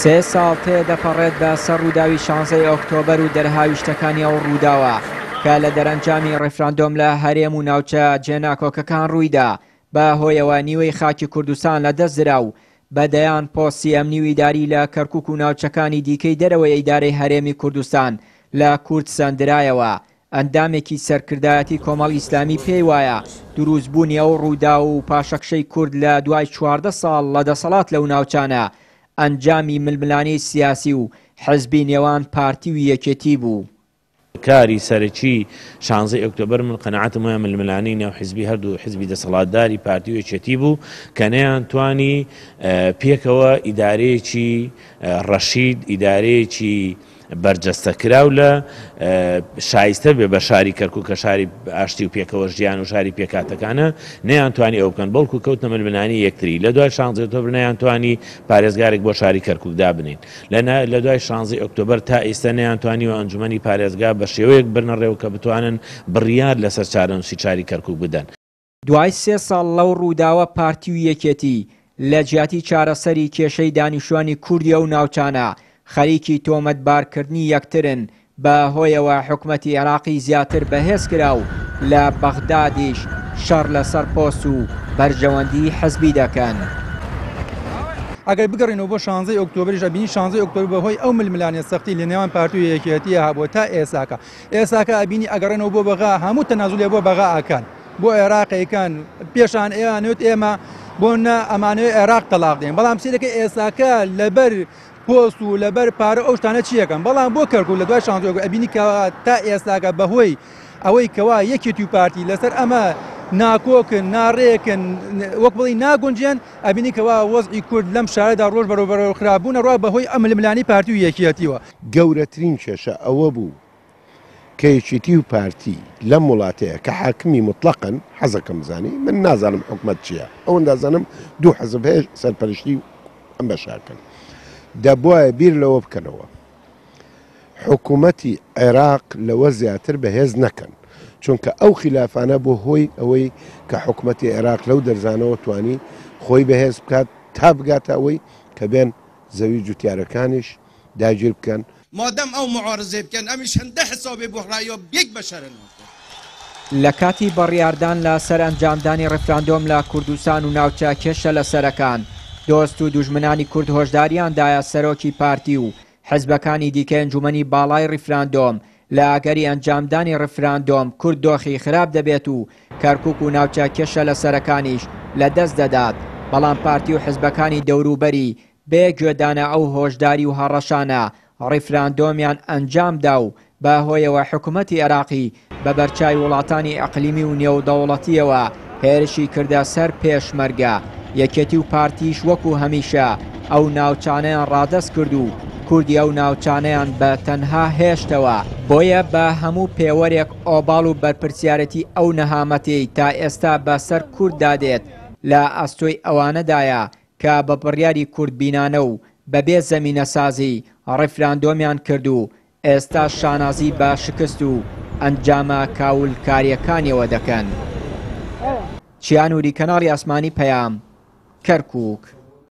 سێ ساڵ تێدەپەڕێت بە سەر ڕووداوی شانزەی ئۆکتۆبەر و دەرهاویشتەکانی ئەو ڕووداوە کە لە دەرەنجامی ڕێفراندۆم لە هەرێم و ناوچە جێناکۆکەکان ڕوویدا بە هۆیەوە نیوەی خاکی کوردستان لە دەسترا و بەدەیان پۆسی ئەمنی ویداری لە کەرکک و ناوچەکانی دیکەی دەرەوەی ئیدارەی هەرێمی کوردستان لە کورد سندرایەوە ئەندامێکی سەرکردایەتی کۆمەڵ ئیسلامی پێی وایە دروستبوونی ئەو ڕوودا و پاشەکشەی کورد لە دوای چواردە ساڵ لە دەسەڵات لەو ناوچانە ئەنجامی ململانی سیاسی و حزبی نێوان پارتی و یەکێتی بوو. کاری سەرەکی شانزە ئۆکتۆبەر من قەنعاتمە ململانی نێو حزبی هەردوو حزبی دەسەڵاتداری پارتی وچێتی بوو کە نەیان توانی پێکەوە ئیدارەیەکی ڕەشید ئیدارەیەکی بەرجەستەکراو لە شایستە بێ بە شاری کەرکک کە شاری ئاشتی و پێکەوە ژیان و شاری پێکاتەکانە نەیانتوانی ئەو بکەن بەڵکو کەوتە ململانی یەکتری لە دوای شانزێتۆ بنەیانتوانی پارێزگارێک بۆ شاری کەرککدا بنین لە دوای شانزی ئۆکتۆبر تا ئێستا نەیانتوانی و ئەنجومی پارێزگا بە شێوەیەک بنە ڕێو کە بتوانن بڕیار لەسەر چارەنووسی چاری کەرکک بدەن. دوای سێ ساڵ لەو ڕووداوە پارتی و یەکێتی لە جیاتی چارەسەری کێشەی دانیشتوانی کوردی و ناوچانە خەریکی تۆمەتبارکردنی یەکترن بە هۆیەوە حکومەتی عێراقی زیاتر بەهێز کرا و لە بەغدادیش شەڕ لەسەر پۆست و بەرژەوەندی حەزبی دەکەن. ئەگەر بگەڕینەوە بۆ شانزەی ئۆکتۆبری ژەبینی شانزەی ئۆکتۆبر بەهۆی ئەو ململانە سەختی لە نێوان پارتوی یەکێتی هابوو تا ئێساکە ئێساکە ئەبینی ئەگەڕێنەوە بۆ بەغا هەموو تەنازولێ بۆ بەغا ئاکان بۆ عێراقیەکان پێشان ئێوانوت ئێمە بۆ نە ئەمانەوەی عێراق تەلاق دێن بەڵام سیرەکە ئێساکە لەبەر پۆست و لەبەر پارە ئەو شتانە چیەکەم بەڵام بۆ کەرکو لە دوای شانۆ ئەبینی کەوا تا ئێستاگە بەهۆی ئەوەی کەوا یەکی تو پارتی لەسەر ئەمە ناکۆکن ناڕێکن وەک بڵی ناگونجێن ئەبینی کەوا وەزی کورد لەم شارەدا ڕۆژ بەرەوبەرەوە خراپبوون ڕوا بەهۆی ئەململانی پارتی و یەکیەتیوە گەورەترین کێشە ئەوە بوو کەیچیتی و پارتی لەم وڵاتەیە کە حاکمی مطلقن حەزەکەم زانی من نازانم حکومت چییە ئەو ئەندازانم دوو حەزب هەیە سەرپەرشتی ئەم بەشاکەن دەبواە بیر لەوە بکەنەوە حکوومەتی عێراق لەوە زیاتر بەهێز نەکەن چونکە ئەو خلافانە بۆ هۆی ئەوەی کە حکوومەتی عێراق لەو دەرزانەوە توانی خۆی بەهێز بکات تا بگاتە ئەوەی کە بێن زەوی جوتیارەکانیش داگیر بکەن مادەم ئەو معارزێ بکەن ئەمیش هەندە حسابێ بۆڕایۆ بێک بەشەرن لە کاتی بەڕیاردان لە سەرنجامدانی ڕفراندۆم لە کوردستان و ناوچە کێشە لە سەرەکان دۆست و دوژمنانی کورد هۆشداریاندایە سەرۆکی پارتی و حزبەکانی دیکە ئەنجومی باڵای ڕیفراندۆم لە ئاگەری ئەنجامدانی ڕفراندۆم کورد دۆخی خراپ دەبێت و کەرکک و ناوچە کێشە لە سەرەکانیش لە دەست دەدات بەڵام پارتی و حزبەکانی دەوروبەری بێ گوێدانە ئەو هۆشداری و هەڕەشانە ڕیفراندۆمیان ئەنجامدا و بە هۆیەوە حکوومەتتی عراقی بە بەرچای وڵاتانی ئەقلیمی و نێودەوڵەتیەوە هێرشی کردە سەر پێشمەرگە یەکەتی و پارتیش وەکو هەمیشە ئەو ناوچانیان ڕادەست کرد و کوردی ئەو ناوچانیان بە تەنها هێشتەوە بۆیە بە هەموو پێوەرێک ئۆباڵ و بەرپرسیارەتی ئەو نەهامەتی تا ئێستا بەسەر کورددادێت لە ئەستۆی ئەوانەدایە کە بە بڕیاری کوردبینانە و بەبێ زەمینەسازی ڕفراندۆمیان کرد و ئێستا شانازی بە شکست و ئەنجامە کاولکاریەکانیەوە دەکەن. چیان وری کەناڵی ئاسمانی پەیام کەرکک.